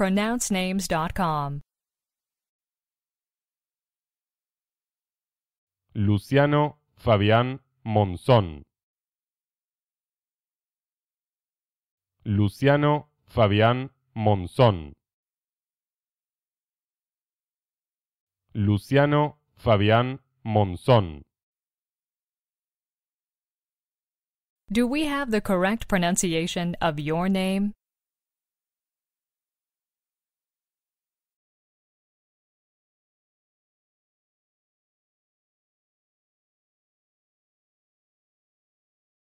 pronouncenames.com. Luciano Fabián Monzón. Luciano Fabián Monzón. Luciano Fabián Monzón. Do we have the correct pronunciation of your name?